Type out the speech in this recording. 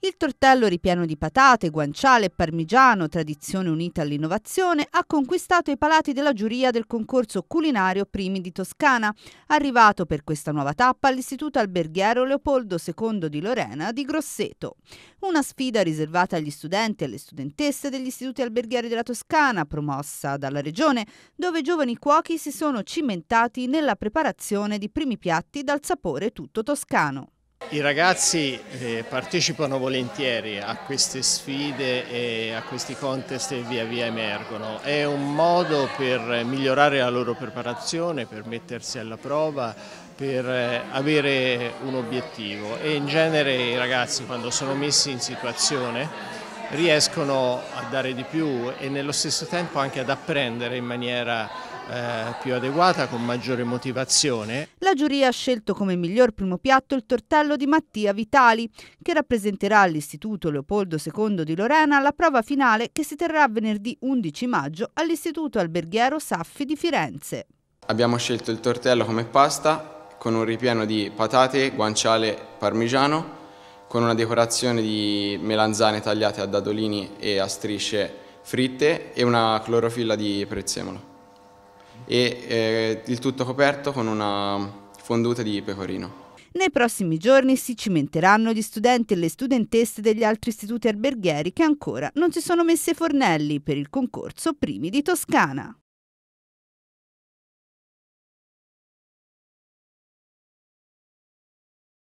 Il tortello ripieno di patate, guanciale e parmigiano, tradizione unita all'innovazione, ha conquistato i palati della giuria del concorso culinario Primi di Toscana, arrivato per questa nuova tappa all'Istituto Alberghiero Leopoldo II di Lorena di Grosseto. Una sfida riservata agli studenti e alle studentesse degli istituti alberghieri della Toscana, promossa dalla regione, dove giovani cuochi si sono cimentati nella preparazione di primi piatti dal sapore tutto toscano. I ragazzi eh, partecipano volentieri a queste sfide e a questi contest che via via emergono. È un modo per migliorare la loro preparazione, per mettersi alla prova, per eh, avere un obiettivo e in genere i ragazzi quando sono messi in situazione riescono a dare di più e nello stesso tempo anche ad apprendere in maniera eh, più adeguata, con maggiore motivazione. La giuria ha scelto come miglior primo piatto il tortello di Mattia Vitali, che rappresenterà all'Istituto Leopoldo II di Lorena la prova finale che si terrà venerdì 11 maggio all'Istituto Alberghiero Saffi di Firenze. Abbiamo scelto il tortello come pasta con un ripieno di patate, guanciale, parmigiano, con una decorazione di melanzane tagliate a dadolini e a strisce fritte e una clorofilla di prezzemolo e eh, il tutto coperto con una fonduta di pecorino. Nei prossimi giorni si cimenteranno gli studenti e le studentesse degli altri istituti alberghieri che ancora non si sono messi fornelli per il concorso Primi di Toscana.